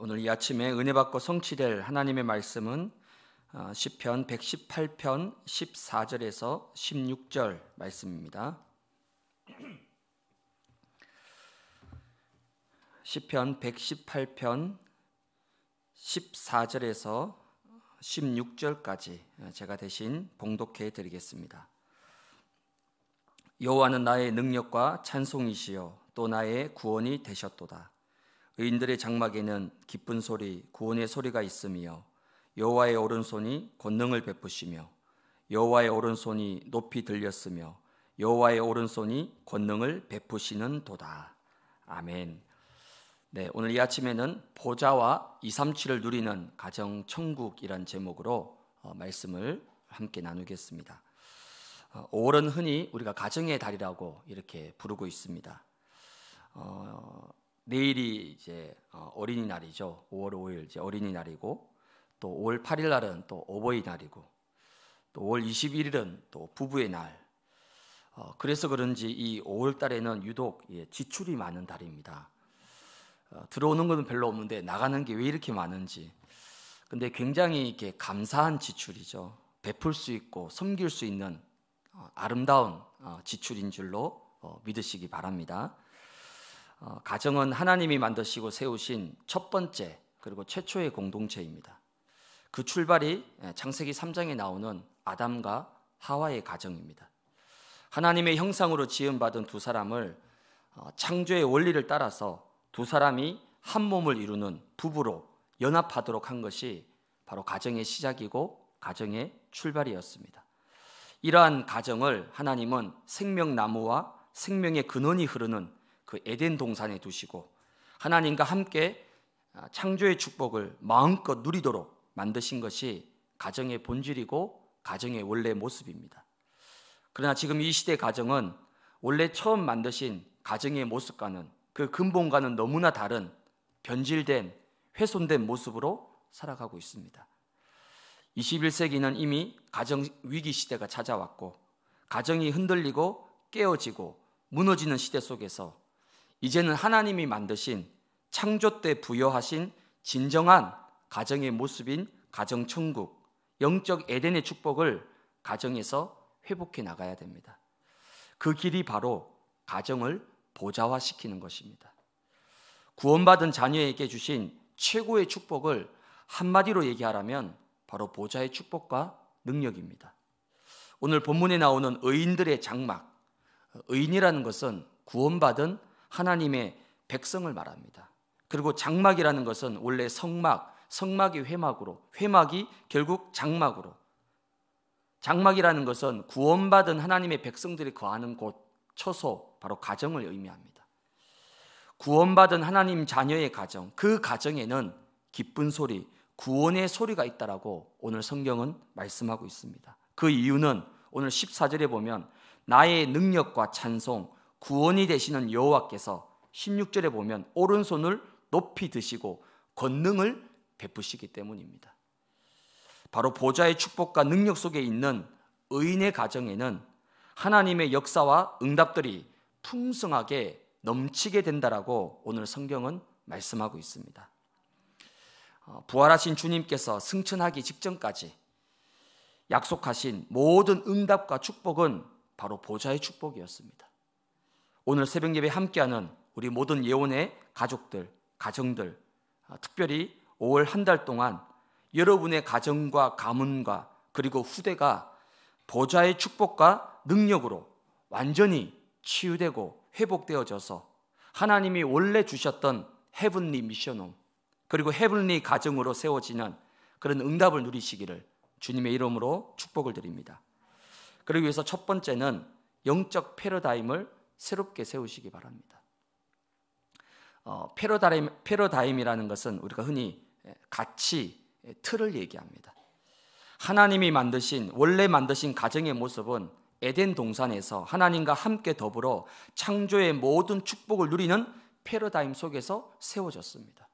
오늘 이 아침에 은혜 받고 성취될 하나님의 말씀은 어, 시편 118편 14절에서 16절 말씀입니다. 시편 118편 14절에서 16절까지 제가 대신 봉독해 드리겠습니다. 여호와는 나의 능력과 찬송이시요 또 나의 구원이 되셨도다. 의인들의 장막에는 기쁜 소리, 구원의 소리가 있으며 여호와의 오른손이 권능을 베푸시며 여호와의 오른손이 높이 들렸으며 여호와의 오른손이 권능을 베푸시는 도다. 아멘. 네, 오늘 이 아침에는 보좌와 237을 누리는 가정 천국이란 제목으로 어, 말씀을 함께 나누겠습니다. 5월은 어, 흔히 우리가 가정의 달이라고 이렇게 부르고 있습니다. 어, 내일이 이제 어, 어린이날이죠. 5월 5일 이제 어린이날이고 또 5월 8일 날은 또 어버이날이고 또 5월 21일은 또 부부의 날. 어, 그래서 그런지 이 5월 달에는 유독 예, 지출이 많은 달입니다. 어, 들어오는 것은 별로 없는데 나가는 게 왜 이렇게 많은지. 근데 굉장히 이렇게 감사한 지출이죠. 베풀 수 있고 섬길 수 있는 어, 아름다운 어, 지출인 줄로 어, 믿으시기 바랍니다. 어, 가정은 하나님이 만드시고 세우신 첫 번째 그리고 최초의 공동체입니다. 그 출발이 예, 창세기 3장에 나오는 아담과 하와의 가정입니다. 하나님의 형상으로 지음받은 두 사람을 어, 창조의 원리를 따라서 두 사람이 한 몸을 이루는 부부로 연합하도록 한 것이 바로 가정의 시작이고 가정의 출발이었습니다. 이러한 가정을 하나님은 생명나무와 생명의 근원이 흐르는 그 에덴 동산에 두시고 하나님과 함께 아, 창조의 축복을 마음껏 누리도록 만드신 것이 가정의 본질이고 가정의 원래 모습입니다. 그러나 지금 이 시대 가정은 원래 처음 만드신 가정의 모습과는 그 근본과는 너무나 다른 변질된 훼손된 모습으로 살아가고 있습니다. 21세기는 이미 가정 위기 시대가 찾아왔고 가정이 흔들리고 깨어지고 무너지는 시대 속에서 이제는 하나님이 만드신 창조 때 부여하신 진정한 가정의 모습인 가정 천국, 영적 에덴의 축복을 가정에서 회복해 나가야 됩니다. 그 길이 바로 가정을 보좌화시키는 것입니다. 구원받은 자녀에게 주신 최고의 축복을 한마디로 얘기하라면 바로 보좌의 축복과 능력입니다. 오늘 본문에 나오는 의인들의 장막, 의인이라는 것은 구원받은 하나님의 백성을 말합니다. 그리고 장막이라는 것은 원래 성막, 성막이 회막으로, 회막이 결국 장막으로. 장막이라는 것은 구원받은 하나님의 백성들이 거하는 곳, 처소, 바로 가정을 의미합니다. 구원받은 하나님 자녀의 가정, 그 가정에는 기쁜 소리, 구원의 소리가 있다라고 오늘 성경은 말씀하고 있습니다. 그 이유는 오늘 14절에 보면 나의 능력과 찬송, 구원이 되시는 여호와께서 16절에 보면 오른손을 높이 드시고 권능을 베푸시기 때문입니다. 바로 보좌의 축복과 능력 속에 있는 의인의 가정에는 하나님의 역사와 응답들이 풍성하게 넘치게 된다라고 오늘 성경은 말씀하고 있습니다. 어, 부활하신 주님께서 승천하기 직전까지 약속하신 모든 응답과 축복은 바로 보좌의 축복이었습니다. 오늘 새벽 예배 함께하는 우리 모든 예원의 가족들, 가정들, 아, 특별히 5월 한 달 동안 여러분의 가정과 가문과 그리고 후대가 보좌의 축복과 능력으로 완전히 치유되고 회복되어져서 하나님이 원래 주셨던 헤븐리 미션홈 그리고 헤븐리 가정으로 세워지는 그런 응답을 누리시기를 주님의 이름으로 축복을 드립니다. 그리고 위해서 첫 번째는 영적 패러다임을 새롭게 세우시기 바랍니다. 어, 패러다임, 패러다임이라는 것은 우리가 흔히 가치, 틀을 얘기합니다. 하나님이 만드신, 원래 만드신 가정의 모습은 에덴 동산에서 하나님과 함께 더불어 창조의 모든 축복을 누리는 패러다임 속에서 세워졌습니다.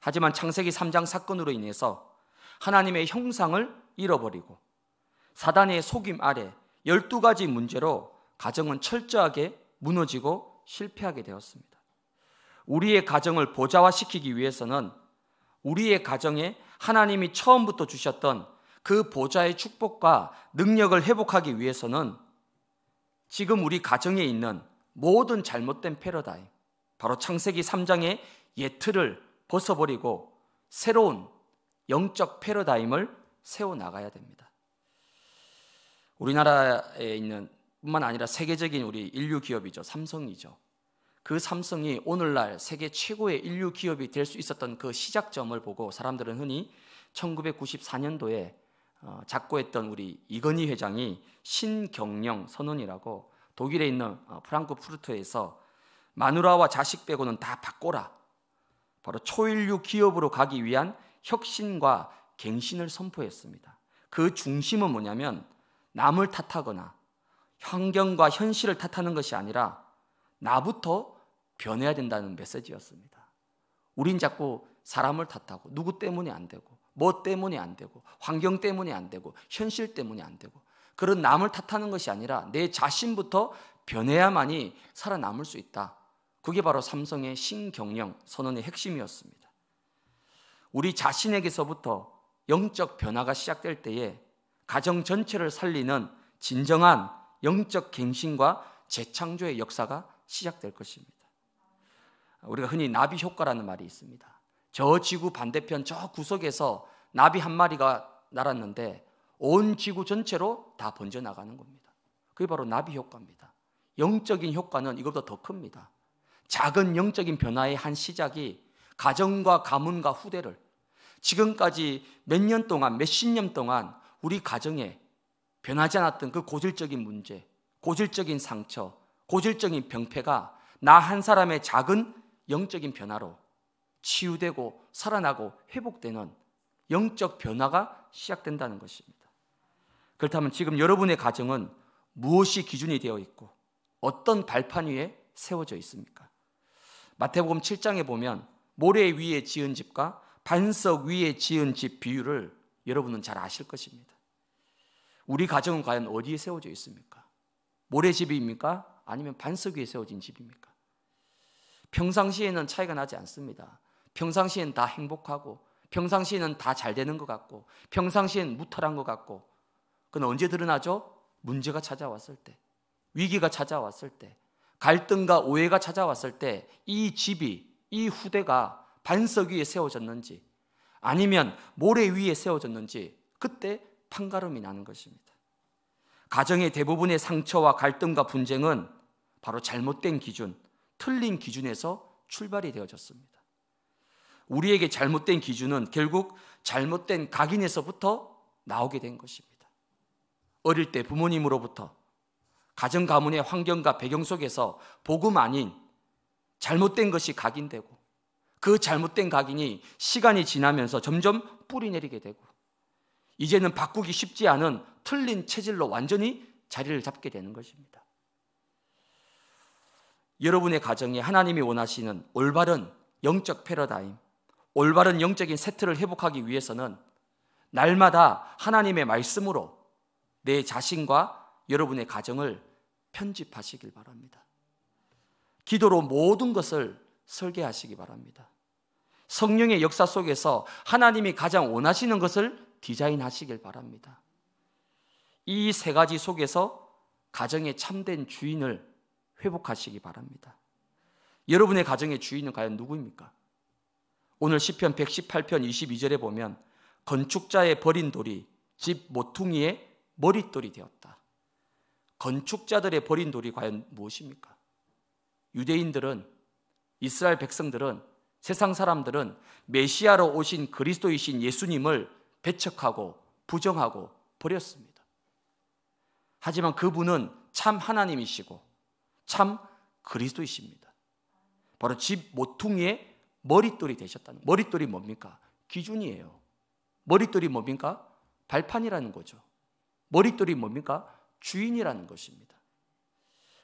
하지만 창세기 3장 사건으로 인해서 하나님의 형상을 잃어버리고 사단의 속임 아래 12가지 문제로 가정은 철저하게 무너지고 실패하게 되었습니다. 우리의 가정을 보좌화시키기 위해서는 우리의 가정에 하나님이 처음부터 주셨던 그 보좌의 축복과 능력을 회복하기 위해서는 지금 우리 가정에 있는 모든 잘못된 패러다임, 바로 창세기 3장의 예틀을 벗어버리고 새로운 영적 패러다임을 세워나가야 됩니다. 우리나라에 있는 뿐만 아니라 세계적인 우리 인류 기업이죠. 삼성이죠. 그 삼성이 오늘날 세계 최고의 인류 기업이 될 수 있었던 그 시작점을 보고 사람들은 흔히 1994년도에 어, 작고했던 우리 이건희 회장이 신경영 선언이라고 독일에 있는 어, 프랑크푸르트에서 마누라와 자식 빼고는 다 바꿔라. 바로 초인류 기업으로 가기 위한 혁신과 갱신을 선포했습니다. 그 중심은 뭐냐면 남을 탓하거나 환경과 현실을 탓하는 것이 아니라 나부터 변해야 된다는 메시지였습니다. 우린 자꾸 사람을 탓하고 누구 때문에 안 되고 뭐 때문에 안 되고 환경 때문에 안 되고 현실 때문에 안 되고 그런 남을 탓하는 것이 아니라 내 자신부터 변해야만이 살아남을 수 있다. 그게 바로 삼성의 신경영 선언의 핵심이었습니다. 우리 자신에게서부터 영적 변화가 시작될 때에 가정 전체를 살리는 진정한 영적 갱신과 재창조의 역사가 시작될 것입니다. 우리가 흔히 나비 효과라는 말이 있습니다. 저 지구 반대편 저 구석에서 나비 한 마리가 날았는데 온 지구 전체로 다 번져 나가는 겁니다. 그게 바로 나비 효과입니다. 영적인 효과는 이것보다 더 큽니다. 작은 영적인 변화의 한 시작이 가정과 가문과 후대를 지금까지 몇 년 동안, 몇 십 년 동안 우리 가정에 변하지 않았던 그 고질적인 문제, 고질적인 상처, 고질적인 병폐가 나 한 사람의 작은 영적인 변화로 치유되고 살아나고 회복되는 영적 변화가 시작된다는 것입니다. 그렇다면 지금 여러분의 가정은 무엇이 기준이 되어 있고 어떤 발판 위에 세워져 있습니까? 마태복음 7장에 보면 모래 위에 지은 집과 반석 위에 지은 집 비유를 여러분은 잘 아실 것입니다. 우리 가정은 과연 어디에 세워져 있습니까? 모래집입니까? 아니면 반석 위에 세워진 집입니까? 평상시에는 차이가 나지 않습니다. 평상시엔 다 행복하고 평상시에는 다잘 되는 것 같고 평상시엔 무탈한 것 같고 그건 언제 드러나죠? 문제가 찾아왔을 때 위기가 찾아왔을 때 갈등과 오해가 찾아왔을 때 이 집이 이 후대가 반석 위에 세워졌는지 아니면 모래 위에 세워졌는지 그때 판가름이 나는 것입니다. 가정의 대부분의 상처와 갈등과 분쟁은 바로 잘못된 기준, 틀린 기준에서 출발이 되어졌습니다. 우리에게 잘못된 기준은 결국 잘못된 각인에서부터 나오게 된 것입니다. 어릴 때 부모님으로부터 가정 가문의 환경과 배경 속에서 복음 아닌 잘못된 것이 각인되고 그 잘못된 각인이 시간이 지나면서 점점 뿌리 내리게 되고 이제는 바꾸기 쉽지 않은 틀린 체질로 완전히 자리를 잡게 되는 것입니다. 여러분의 가정에 하나님이 원하시는 올바른 영적 패러다임, 올바른 영적인 세트를 회복하기 위해서는 날마다 하나님의 말씀으로 내 자신과 여러분의 가정을 편집하시길 바랍니다. 기도로 모든 것을 설계하시기 바랍니다. 성령의 역사 속에서 하나님이 가장 원하시는 것을 디자인하시길 바랍니다. 이 세 가지 속에서 가정의 참된 주인을 회복하시기 바랍니다. 여러분의 가정의 주인은 과연 누구입니까? 오늘 시편 118편 22절에 보면 건축자의 버린 돌이 집 모퉁이의 머릿돌이 되었다. 건축자들의 버린 돌이 과연 무엇입니까? 유대인들은 이스라엘 백성들은 세상 사람들은 메시아로 오신 그리스도이신 예수님을 배척하고 부정하고 버렸습니다. 하지만 그분은 참 하나님이시고 참 그리스도이십니다. 바로 집 모퉁이의 머릿돌이 되셨다는 머릿돌이 뭡니까? 기준이에요. 머릿돌이 뭡니까? 발판이라는 거죠. 머릿돌이 뭡니까? 주인이라는 것입니다.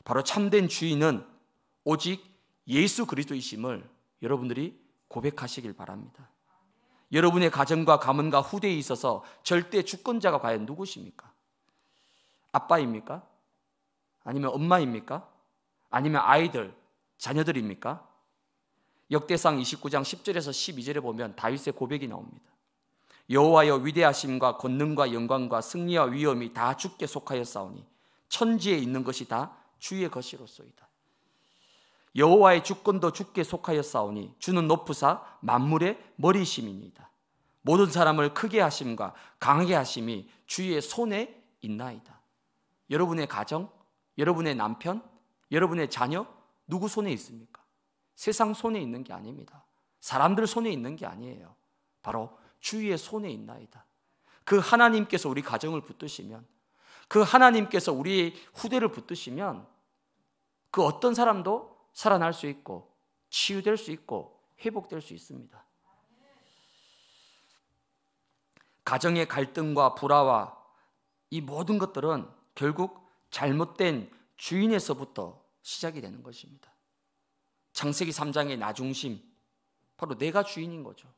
바로 참된 주인은 오직 예수 그리스도이심을 여러분들이 고백하시길 바랍니다. 여러분의 가정과 가문과 후대에 있어서 절대 주권자가 과연 누구십니까? 아빠입니까? 아니면 엄마입니까? 아니면 아이들, 자녀들입니까? 역대상 29장 10절에서 12절에 보면 다윗의 고백이 나옵니다. 여호와여 위대하심과 권능과 영광과 승리와 위엄이 다 주께 속하여 싸우니 천지에 있는 것이 다 주의 것이로소이다. 여호와의 주권도 주께 속하였사오니 주는 높으사 만물의 머리심이니이다. 모든 사람을 크게 하심과 강하게 하심이 주의 손에 있나이다. 여러분의 가정, 여러분의 남편, 여러분의 자녀 누구 손에 있습니까? 세상 손에 있는 게 아닙니다. 사람들 손에 있는 게 아니에요. 바로 주의 손에 있나이다. 그 하나님께서 우리 가정을 붙드시면 그 하나님께서 우리 후대를 붙드시면 그 어떤 사람도 살아날 수 있고 치유될 수 있고 회복될 수 있습니다. 가정의 갈등과 불화와 이 모든 것들은 결국 잘못된 주인에서부터 시작이 되는 것입니다. 창세기 3장의 나중심 바로 내가 주인인 거죠.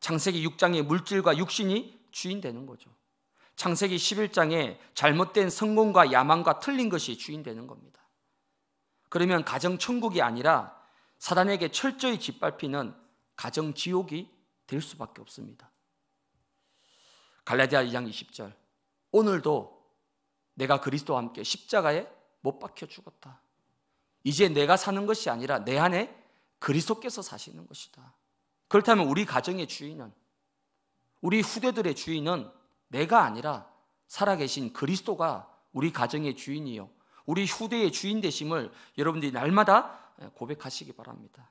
창세기 6장의 물질과 육신이 주인 되는 거죠. 창세기 11장에 잘못된 성공과 야망과 틀린 것이 주인 되는 겁니다. 그러면 가정 천국이 아니라 사단에게 철저히 짓밟히는 가정 지옥이 될 수밖에 없습니다. 갈라디아 2장 20절. 오늘도 내가 그리스도와 함께 십자가에 못 박혀 죽었다. 이제 내가 사는 것이 아니라 내 안에 그리스도께서 사시는 것이다. 그렇다면 우리 가정의 주인은 우리 후대들의 주인은 내가 아니라 살아계신 그리스도가 우리 가정의 주인이요. 우리 후대의 주인 되심을 여러분들이 날마다 고백하시기 바랍니다.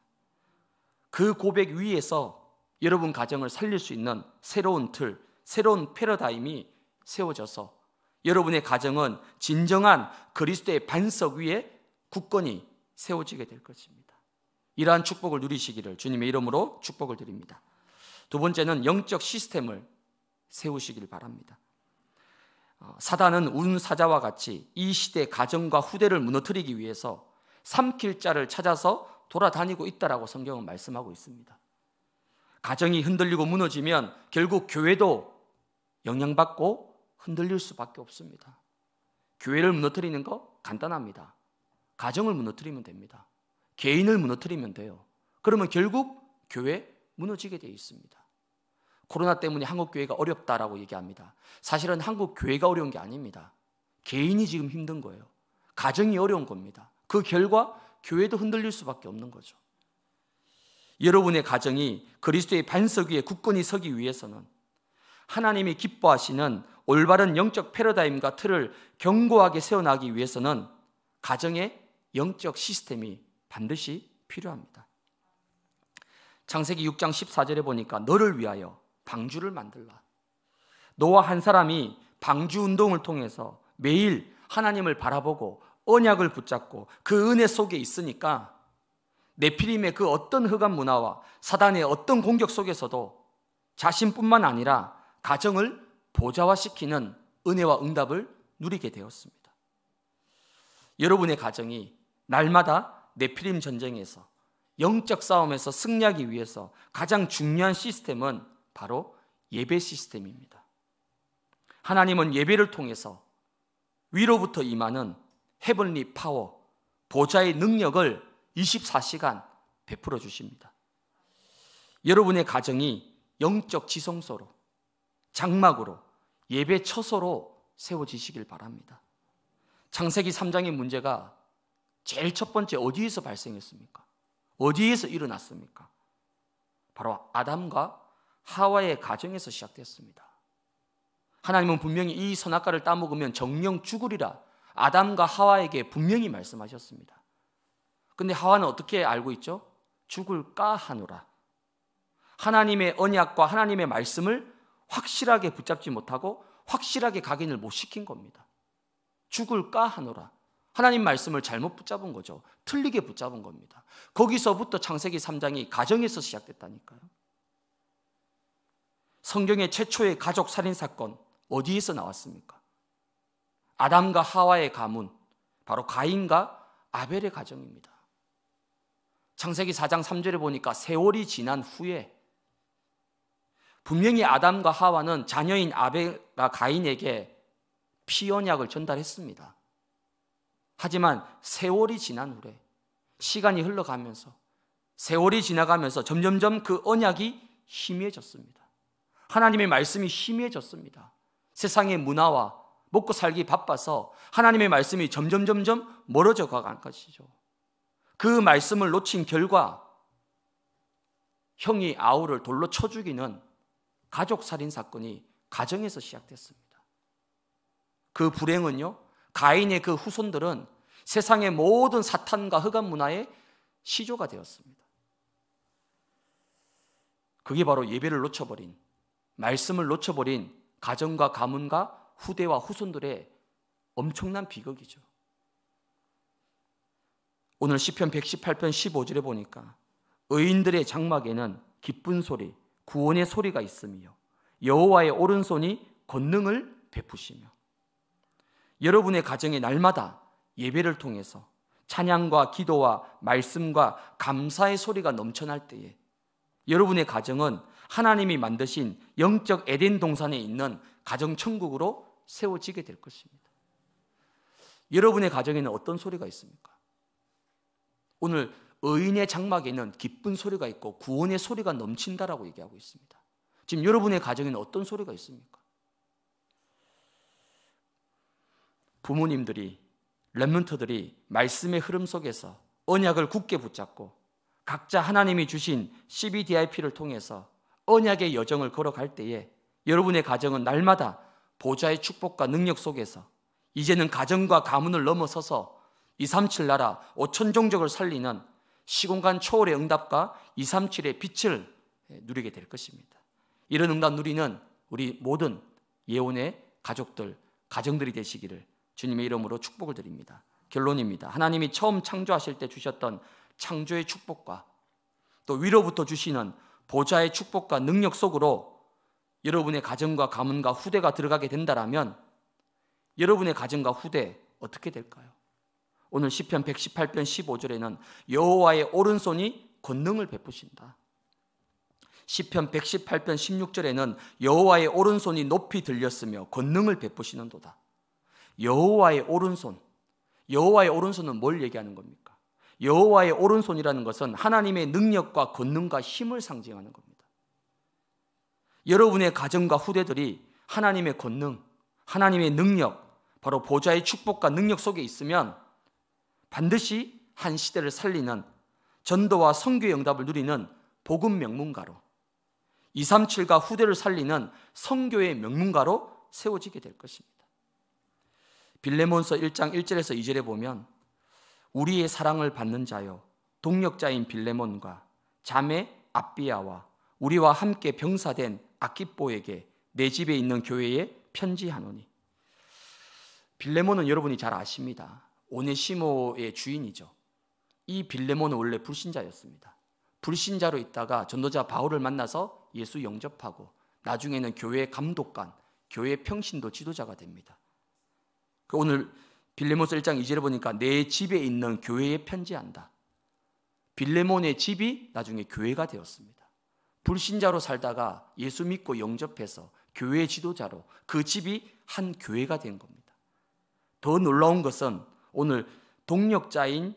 그 고백 위에서 여러분 가정을 살릴 수 있는 새로운 틀, 새로운 패러다임이 세워져서 여러분의 가정은 진정한 그리스도의 반석 위에 굳건히 세워지게 될 것입니다. 이러한 축복을 누리시기를 주님의 이름으로 축복을 드립니다. 두 번째는 영적 시스템을 세우시길 바랍니다. 어, 사단은 운사자와 같이 이 시대 가정과 후대를 무너뜨리기 위해서 삼킬 자를 찾아서 돌아다니고 있다라고 성경은 말씀하고 있습니다. 가정이 흔들리고 무너지면 결국 교회도 영향받고 흔들릴 수밖에 없습니다. 교회를 무너뜨리는 거 간단합니다. 가정을 무너뜨리면 됩니다. 개인을 무너뜨리면 돼요. 그러면 결국 교회 무너지게 되 있습니다. 코로나 때문에 한국 교회가 어렵다라고 얘기합니다. 사실은 한국 교회가 어려운 게 아닙니다. 개인이 지금 힘든 거예요. 가정이 어려운 겁니다. 그 결과 교회도 흔들릴 수밖에 없는 거죠. 여러분의 가정이 그리스도의 반석 위에 굳건히 서기 위해서는 하나님이 기뻐하시는 올바른 영적 패러다임과 틀을 견고하게 세워나기 위해서는 가정의 영적 시스템이 반드시 필요합니다. 창세기 6장 14절에 보니까 너를 위하여 방주를 만들라. 노아 한 사람이 방주 운동을 통해서 매일 하나님을 바라보고 언약을 붙잡고 그 은혜 속에 있으니까 네피림의 그 어떤 흑암 문화와 사단의 어떤 공격 속에서도 자신뿐만 아니라 가정을 보좌화시키는 은혜와 응답을 누리게 되었습니다. 여러분의 가정이 날마다 네피림 전쟁에서 영적 싸움에서 승리하기 위해서 가장 중요한 시스템은 바로 예배 시스템입니다. 하나님은 예배를 통해서 위로부터 임하는 헤븐리 파워, 보좌의 능력을 24시간 베풀어 주십니다. 여러분의 가정이 영적 지성소로, 장막으로, 예배 처소로 세워지시길 바랍니다. 창세기 3장의 문제가 제일 첫 번째 어디에서 발생했습니까? 어디에서 일어났습니까? 바로 아담과 하와의 가정에서 시작됐습니다. 하나님은 분명히 이 선악과를 따먹으면 정령 죽으리라 아담과 하와에게 분명히 말씀하셨습니다. 근데 하와는 어떻게 알고 있죠? 죽을까 하노라. 하나님의 언약과 하나님의 말씀을 확실하게 붙잡지 못하고 확실하게 각인을 못 시킨 겁니다. 죽을까 하노라. 하나님 말씀을 잘못 붙잡은 거죠. 틀리게 붙잡은 겁니다. 거기서부터 창세기 3장이 가정에서 시작됐다니까요. 성경의 최초의 가족 살인 사건 어디에서 나왔습니까? 아담과 하와의 가문 바로 가인과 아벨의 가정입니다. 창세기 4장 3절에 보니까 세월이 지난 후에 분명히 아담과 하와는 자녀인 아벨과 가인에게 피언약을 전달했습니다. 하지만 세월이 지난 후에 시간이 흘러가면서 세월이 지나가면서 점점점 그 언약이 희미해졌습니다. 하나님의 말씀이 희미해졌습니다. 세상의 문화와 먹고 살기 바빠서 하나님의 말씀이 점점 점점 멀어져 가간 것이죠. 그 말씀을 놓친 결과 형이 아우를 돌로 쳐 죽이는 가족 살인 사건이 가정에서 시작됐습니다. 그 불행은요. 가인의 그 후손들은 세상의 모든 사탄과 흑암 문화의 시조가 되었습니다. 그게 바로 예배를 놓쳐버린 말씀을 놓쳐버린 가정과 가문과 후대와 후손들의 엄청난 비극이죠. 오늘 시편 118편 15절에 보니까 의인들의 장막에는 기쁜 소리, 구원의 소리가 있으며 여호와의 오른손이 권능을 베푸시며 여러분의 가정에 날마다 예배를 통해서 찬양과 기도와 말씀과 감사의 소리가 넘쳐날 때에 여러분의 가정은 하나님이 만드신 영적 에덴 동산에 있는 가정 천국으로 세워지게 될 것입니다. 여러분의 가정에는 어떤 소리가 있습니까? 오늘 의인의 장막에는 기쁜 소리가 있고 구원의 소리가 넘친다라고 얘기하고 있습니다. 지금 여러분의 가정에는 어떤 소리가 있습니까? 부모님들이 렘몬트들이 말씀의 흐름 속에서 언약을 굳게 붙잡고 각자 하나님이 주신 CBDIP를 통해서 언약의 여정을 걸어갈 때에 여러분의 가정은 날마다 보좌의 축복과 능력 속에서 이제는 가정과 가문을 넘어서서 237 나라 5천 종족을 살리는 시공간 초월의 응답과 237의 빛을 누리게 될 것입니다. 이런 응답 누리는 우리 모든 예원의 가족들, 가정들이 되시기를 주님의 이름으로 축복을 드립니다. 결론입니다. 하나님이 처음 창조하실 때 주셨던 창조의 축복과 또 위로부터 주시는 보좌의 축복과 능력 속으로 여러분의 가정과 가문과 후대가 들어가게 된다면 여러분의 가정과 후대 어떻게 될까요? 오늘 시편 118편 15절에는 여호와의 오른손이 권능을 베푸신다. 시편 118편 16절에는 여호와의 오른손이 높이 들렸으며 권능을 베푸시는도다. 여호와의 오른손. 여호와의 오른손은 뭘 얘기하는 겁니까? 여호와의 오른손이라는 것은 하나님의 능력과 권능과 힘을 상징하는 겁니다. 여러분의 가정과 후대들이 하나님의 권능, 하나님의 능력, 바로 보좌의 축복과 능력 속에 있으면 반드시 한 시대를 살리는 전도와 선교의 응답을 누리는 복음 명문가로 237과 후대를 살리는 선교의 명문가로 세워지게 될 것입니다. 빌레몬서 1장 1절에서 2절에 보면 우리의 사랑을 받는 자여 동력자인 빌레몬과 자매 아비아와 우리와 함께 병사된 아키뽀에게 내 집에 있는 교회에 편지하노니 빌레몬은 여러분이 잘 아십니다. 오네시모의 주인이죠. 이 빌레몬은 원래 불신자였습니다. 불신자로 있다가 전도자 바울을 만나서 예수 영접하고 나중에는 교회 감독관, 교회 평신도 지도자가 됩니다. 그 오늘 빌레몬서 1장 2절에 보니까 내 집에 있는 교회에 편지한다. 빌레몬의 집이 나중에 교회가 되었습니다. 불신자로 살다가 예수 믿고 영접해서 교회 지도자로 그 집이 한 교회가 된 겁니다. 더 놀라운 것은 오늘 동력자인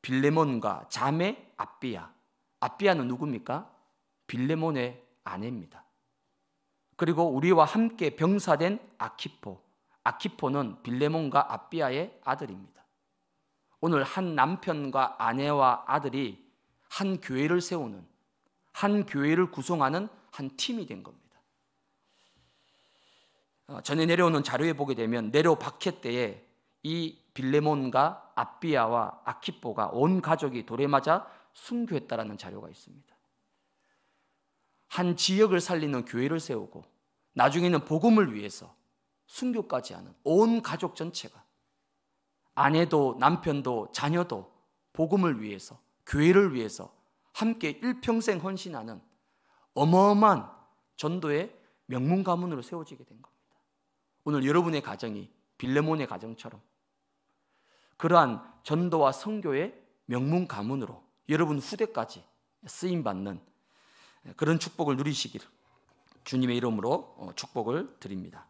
빌레몬과 자매 아비야. 아비야는 누굽니까? 빌레몬의 아내입니다. 그리고 우리와 함께 병사된 아키포. 아키포는 빌레몬과 아비아의 아들입니다. 오늘 한 남편과 아내와 아들이 한 교회를 세우는 한 교회를 구성하는 한 팀이 된 겁니다. 어, 전에 내려오는 자료에 보게 되면 내려 박해 때에 이 빌레몬과 아비아와 아키포가 온 가족이 돌에 맞아 순교했다라는 자료가 있습니다. 한 지역을 살리는 교회를 세우고 나중에는 복음을 위해서 순교까지 하는 온 가족 전체가 아내도 남편도 자녀도 복음을 위해서 교회를 위해서 함께 일평생 헌신하는 어마어마한 전도의 명문 가문으로 세워지게 된 겁니다. 오늘 여러분의 가정이 빌레몬의 가정처럼 그러한 전도와 선교의 명문 가문으로 여러분 후대까지 쓰임 받는 그런 축복을 누리시기를 주님의 이름으로 어, 축복을 드립니다.